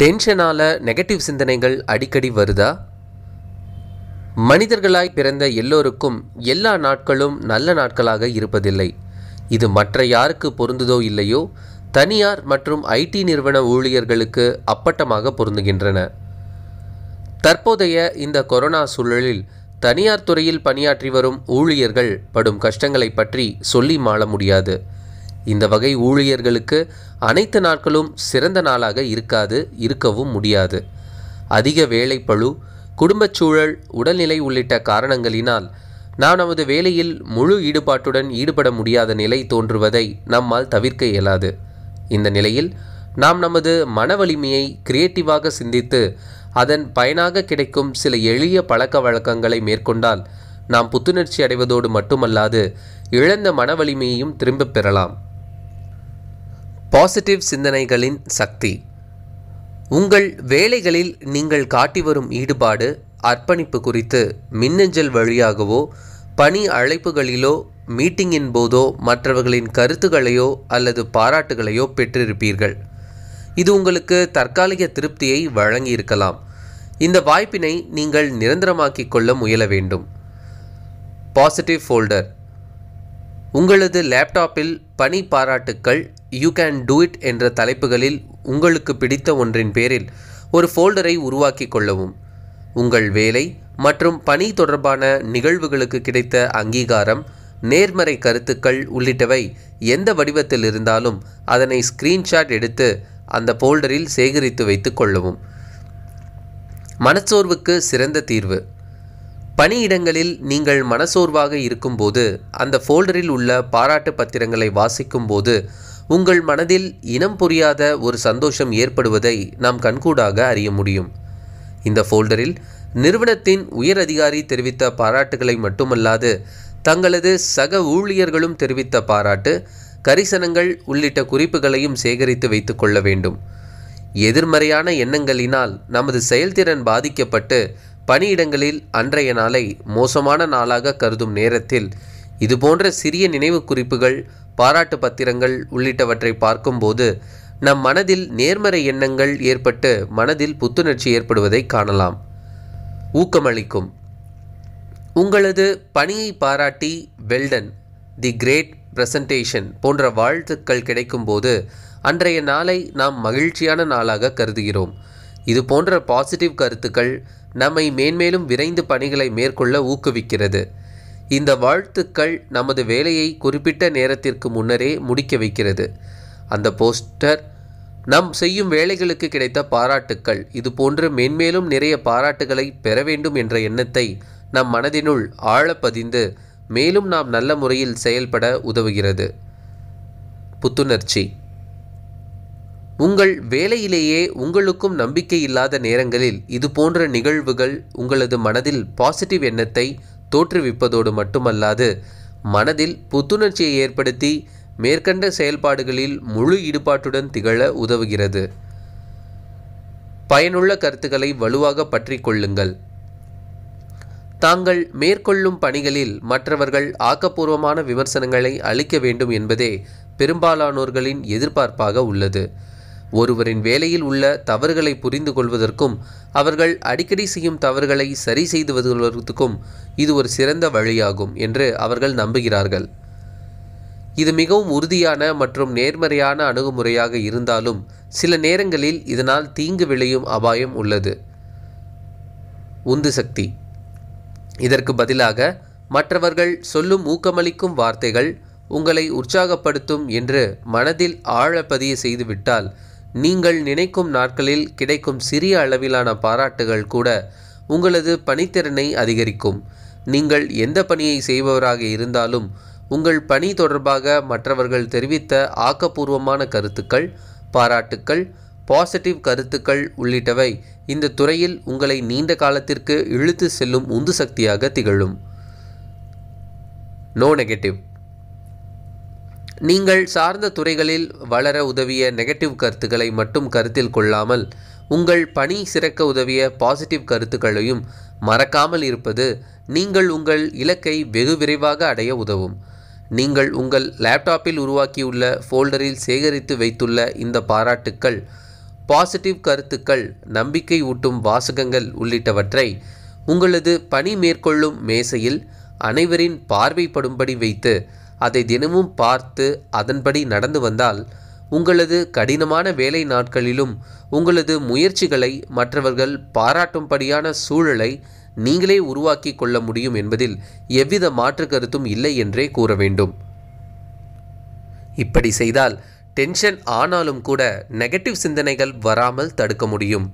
டென்ஷனால் negative சிந்தனைகள் அடிக்கடி வருதா மனிதர்களாய் பிறந்த எல்லோருக்கும் எல்லா நாட்களும் நல்ல நாட்களாக இருப்பதில்லை இது மற்ற யாருக்கு பொருந்துதோ இல்லையோ தனியார் மற்றும் ஐடி நிறுவன ஊழியர்களுக்கு அப்பட்டமாக பொருந்துகின்றன தற்போதைய இந்த கொரோனா சூழலில் தனியார் துறையில் பணியாற்றி வரும் ஊழியர்கள் படும் கஷ்டங்களை பற்றி சொல்லி மாள முடியாது இந்த வகை ஊழியர்களுக்கு அனைத்து நாட்களும் சிறந்த நாளாக இருக்காது இருக்கவும் முடியாது அதிக வேலைப்பழு குடும்பச் சூழல் உடல்நிலை உள்ளிட்ட காரணங்களினால் நாம் நமது வேலையில் முழு ஈடுபாட்டுடன் ஈடுபட முடியாத நிலை தோன்றுவதை நம்மால் தவிர்க்க இயலாது இந்த நிலையில் நாம் நமது மன வலிமையை கிரியேட்டிவாக சிந்தித்து அதன் பயனாக கிடைக்கும் சில எளிய பழக்க வழக்கங்களை மேற்கொண்டால் நாம் புத்துணர்ச்சி அடைவதோடு மட்டுமல்லாது இழந்த மன வலிமையையும் திரும்பப் பெறலாம் பாசிட்டிவ் சிந்தனைகளின் சக்தி உங்கள் வேலைகளில் நீங்கள் காட்டி வரும் ஈடுபாடு அர்ப்பணிப்பு குறித்து மின்னஞ்சல் வழியாகவோ பணி அழைப்புகளிலோ மீட்டிங்கின் போதோ மற்றவர்களின் கருத்துகளையோ அல்லது பாராட்டுகளையோ பெற்றிருப்பீர்கள் இது உங்களுக்கு தற்காலிக திருப்தியை வழங்கியிருக்கலாம் இந்த வாய்ப்பினை நீங்கள் நிரந்தரமாக்கிக் கொள்ள முயல வேண்டும் பாசிட்டிவ் ஃபோல்டர் உங்களது லேப்டாப்பில் பணி பாராட்டுக்கள் யூ கேன் டூ இட் என்ற தலைப்புகளில் உங்களுக்கு பிடித்த ஒன்றின் பேரில் ஒரு ஃபோல்டரை உருவாக்கி கொள்ளவும் உங்கள் வேலை மற்றும் பணி தொடர்பான நிகழ்வுகளுக்கு கிடைத்த அங்கீகாரம் நேர்மறை கருத்துக்கள் உள்ளிட்டவை எந்த வடிவத்தில் இருந்தாலும் அதனை ஸ்க்ரீன்ஷாட் எடுத்து அந்த ஃபோல்டரில் சேகரித்து வைத்து கொள்ளவும் மனச்சோர்வுக்கு சிறந்த தீர்வு பணியிடங்களில் நீங்கள் மனசோர்வாக இருக்கும்போது அந்த ஃபோல்டரில் உள்ள பாராட்டு பத்திரங்களை வாசிக்கும்போது உங்கள் மனதில் இனம் புரியாத ஒரு சந்தோஷம் ஏற்படுவதை நாம் கண்கூடாக அறிய முடியும் இந்த ஃபோல்டரில் நிறுவனத்தின் உயர் அதிகாரி தெரிவித்த பாராட்டுகளை மட்டுமல்லாது தங்களது சக ஊழியர்களும் தெரிவித்த பாராட்டு கரிசனங்கள் உள்ளிட்ட குறிப்புகளையும் சேகரித்து வைத்துக்கொள்ள வேண்டும் எதிர்மறையான எண்ணங்களினால் நமது செயல்திறன் பாதிக்கப்பட்டு பணியிடங்களில் அன்றைய நாளை மோசமான நாளாக கருதும் நேரத்தில் இதுபோன்ற சிறிய நினைவு குறிப்புகள் பாராட்டு பத்திரங்கள் உள்ளிட்டவற்றை பார்க்கும்போது நம் மனதில் நேர்மறை எண்ணங்கள் ஏற்பட்டு மனதில் புத்துணர்ச்சி ஏற்படுவதை காணலாம் ஊக்கமளிக்கும் உங்களது பணியை பாராட்டி வெல்டன் தி கிரேட் பிரசன்டேஷன் போன்ற வாழ்த்துக்கள் கிடைக்கும்போது அன்றைய நாளை நாம் மகிழ்ச்சியான நாளாக கருதுகிறோம் இது போன்ற பாசிட்டிவ் கருத்துக்கள் நம்மை மேன்மேலும் விரைந்து பணிகளை மேற்கொள்ள ஊக்குவிக்கிறது இந்த வாழ்த்துக்கள் நமது வேலையை குறிப்பிட்ட நேரத்திற்கு முன்னரே முடிக்க வைக்கிறது அந்த போஸ்டர் நம் செய்யும் வேலைகளுக்கு கிடைத்த பாராட்டுக்கள் இது போன்று மென்மேலும் நிறைய பாராட்டுகளை பெற வேண்டும் என்ற எண்ணத்தை நம் மனதினுள் ஆழப்பதிந்து மேலும் நாம் நல்ல முறையில் செயல்பட உதவுகிறது புத்துணர்ச்சி உங்கள் வேலையிலேயே உங்களுக்கும் நம்பிக்கை இல்லாத நேரங்களில் இது போன்ற நிகழ்வுகள் உங்களது மனதில் பாசிட்டிவ் எண்ணத்தை தோற்றுவிப்பதோடு மட்டுமல்லாது மனதில் புத்துணர்ச்சியை ஏற்படுத்தி மேற்கண்ட செயல்பாடுகளில் முழு ஈடுபாட்டுடன் திகழ உதவுகிறது பயனுள்ள கருத்துக்களை வலுவாக பற்றி கொள்ளுங்கள் தாங்கள் மேற்கொள்ளும் பணிகளில் மற்றவர்கள் ஆக்கப்பூர்வமான விமர்சனங்களை அளிக்க வேண்டும் என்பதே பெரும்பாலானோர்களின் எதிர்பார்ப்பாக உள்ளது ஒருவரின் வேலையில் உள்ள தவறுகளை புரிந்து கொள்வதற்கும் அவர்கள் அடிக்கடி செய்யும் தவறுகளை சரி செய்து வருவதற்கும் இது ஒரு சிறந்த வழியாகும் என்று அவர்கள் நம்புகிறார்கள் இது மிகவும் உறுதியான மற்றும் நேர்மறையான அணுகுமுறையாக இருந்தாலும் சில நேரங்களில் இதனால் தீங்கு விளையும் அபாயம் உள்ளது உந்து சக்தி இதற்கு பதிலாக மற்றவர்கள் சொல்லும் ஊக்கமளிக்கும் வார்த்தைகள் உங்களை உற்சாகப்படுத்தும் என்று மனதில் ஆழப்பதிய செய்துவிட்டால் நீங்கள் நினைக்கும் நாட்களில் கிடைக்கும் சிறிய அளவிலான பாராட்டுகள் கூட உங்களது பணித்திறனை அதிகரிக்கும் நீங்கள் எந்த பணியை செய்பவராக இருந்தாலும் உங்கள் பணி தொடர்பாக மற்றவர்கள் தெரிவித்த ஆக்கப்பூர்வமான கருத்துக்கள் பாராட்டுக்கள் பாசிட்டிவ் கருத்துக்கள் உள்ளிட்டவை இந்த துறையில் உங்களை நீண்ட காலத்திற்கு இழுத்து செல்லும் உந்து சக்தியாக திகழும் நோ நெகட்டிவ் நீங்கள் சார்ந்த துறைகளில் வளர உதவிய நெகட்டிவ் கருத்துக்களை மட்டும் கருத்தில் கொள்ளாமல் உங்கள் பணி சிறக்க உதவிய பாசிட்டிவ் கருத்துக்களையும் மறக்காமல் இருப்பது நீங்கள் உங்கள் இலக்கை வெகு விரைவாக அடைய உதவும் நீங்கள் உங்கள் லேப்டாப்பில் உருவாக்கியுள்ள ஃபோல்டரில் சேகரித்து வைத்துள்ள இந்த பாராட்டுக்கள் பாசிட்டிவ் கருத்துக்கள் நம்பிக்கை ஊட்டும் வாசகங்கள் உள்ளிட்டவற்றை உங்களது பணி மேற்கொள்ளும் மேசையில் அனைவரின் பார்வைப்படும்படி வைத்து அதை தினமும் பார்த்து அதன்படி நடந்து வந்தால் உங்களது கடினமான வேலை நாட்களிலும் உங்களது முயற்சிகளை மற்றவர்கள் பாராட்டும்படியான சூழலை நீங்களே உருவாக்கி கொள்ள முடியும் என்பதில் எவ்வித மாற்று கருத்தும் இல்லை என்றே கூற வேண்டும் இப்படி செய்தால் டென்ஷன் ஆனாலும் கூட நெகட்டிவ் சிந்தனைகள் வராமல் தடுக்க முடியும்